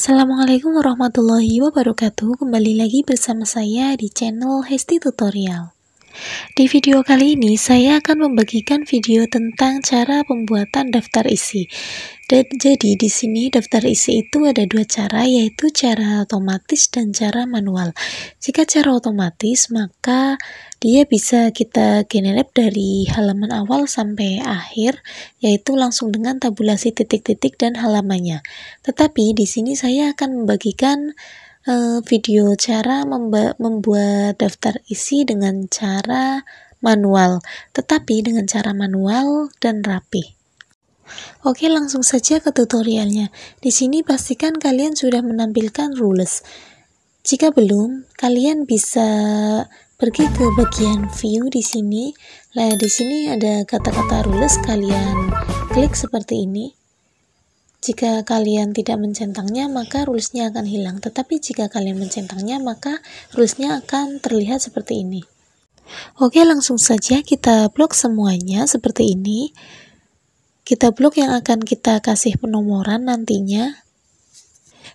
Assalamualaikum warahmatullahi wabarakatuh Kembali lagi bersama saya di channel Hesti Tutorial di video kali ini saya akan membagikan video tentang cara pembuatan daftar isi. Dan, jadi di sini daftar isi itu ada dua cara yaitu cara otomatis dan cara manual. Jika cara otomatis maka dia bisa kita generate dari halaman awal sampai akhir yaitu langsung dengan tabulasi titik-titik dan halamannya. Tetapi di sini saya akan membagikan Eh, video cara membuat daftar isi dengan cara manual, tetapi dengan cara manual dan rapi. Oke, langsung saja ke tutorialnya. Di sini pastikan kalian sudah menampilkan rules. Jika belum, kalian bisa pergi ke bagian view di sini. Nah, di sini ada kata-kata rules, kalian klik seperti ini. Jika kalian tidak mencentangnya, maka rulesnya akan hilang. Tetapi jika kalian mencentangnya, maka rulesnya akan terlihat seperti ini. Oke, langsung saja kita blok semuanya seperti ini. Kita blok yang akan kita kasih penomoran nantinya.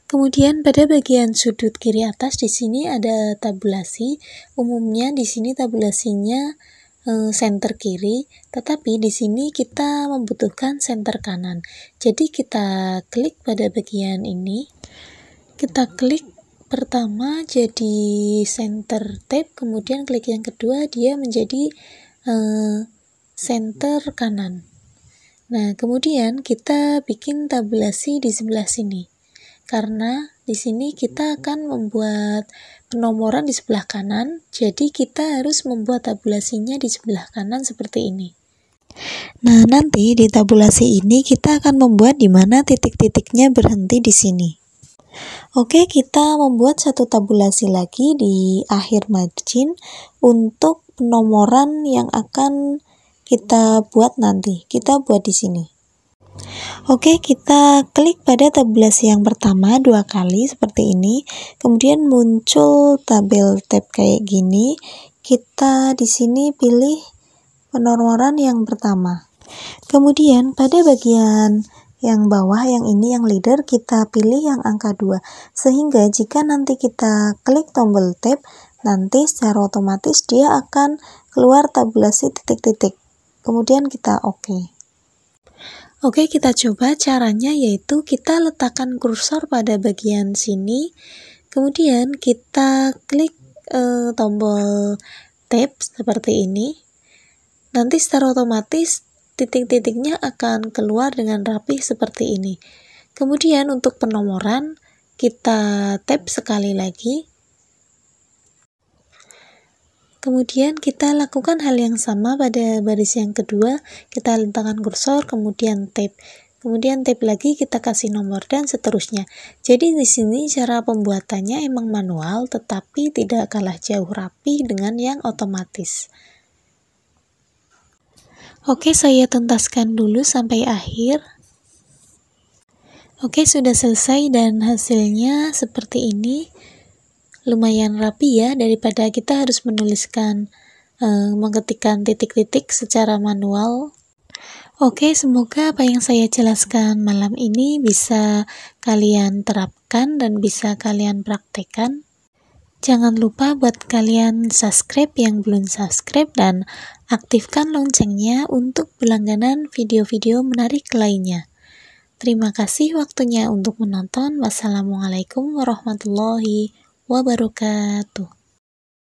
Kemudian pada bagian sudut kiri atas di sini ada tabulasi. Umumnya di sini tabulasinya center eh, kiri, tetapi di sini kita membutuhkan center kanan. Jadi kita klik pada bagian ini, kita mhm. klik pertama jadi center tab, kemudian klik yang kedua dia menjadi center eh, kanan. Nah, kemudian kita bikin tabulasi di sebelah sini karena di sini kita akan membuat penomoran di sebelah kanan, jadi kita harus membuat tabulasinya di sebelah kanan seperti ini. Nah, nanti di tabulasi ini kita akan membuat di mana titik-titiknya berhenti di sini. Oke, kita membuat satu tabulasi lagi di akhir margin untuk penomoran yang akan kita buat nanti. Kita buat di sini. Oke, kita klik pada tabulasi yang pertama dua kali seperti ini. Kemudian muncul tabel tab kayak gini. Kita di sini pilih penormoran yang pertama. Kemudian pada bagian yang bawah yang ini yang leader kita pilih yang angka 2. Sehingga jika nanti kita klik tombol tab, nanti secara otomatis dia akan keluar tabulasi titik-titik. Kemudian kita oke. Okay. Oke, kita coba caranya yaitu kita letakkan kursor pada bagian sini, kemudian kita klik e, tombol tab seperti ini. Nanti secara otomatis titik-titiknya akan keluar dengan rapi seperti ini. Kemudian untuk penomoran, kita tap sekali lagi. Kemudian kita lakukan hal yang sama pada baris yang kedua, kita letakkan kursor, kemudian tab. Kemudian tab lagi kita kasih nomor dan seterusnya. Jadi di sini cara pembuatannya emang manual tetapi tidak kalah jauh rapi dengan yang otomatis. Oke, saya tuntaskan dulu sampai akhir. Oke, sudah selesai dan hasilnya seperti ini lumayan rapi ya daripada kita harus menuliskan e, eh, mengetikkan titik-titik secara manual. Oke, semoga apa yang saya jelaskan malam ini bisa kalian terapkan dan bisa kalian praktekkan. Jangan lupa buat kalian subscribe yang belum subscribe dan aktifkan loncengnya untuk berlangganan video-video menarik lainnya. Terima kasih waktunya untuk menonton. Wassalamualaikum warahmatullahi wabarakatuh wabarakatuh.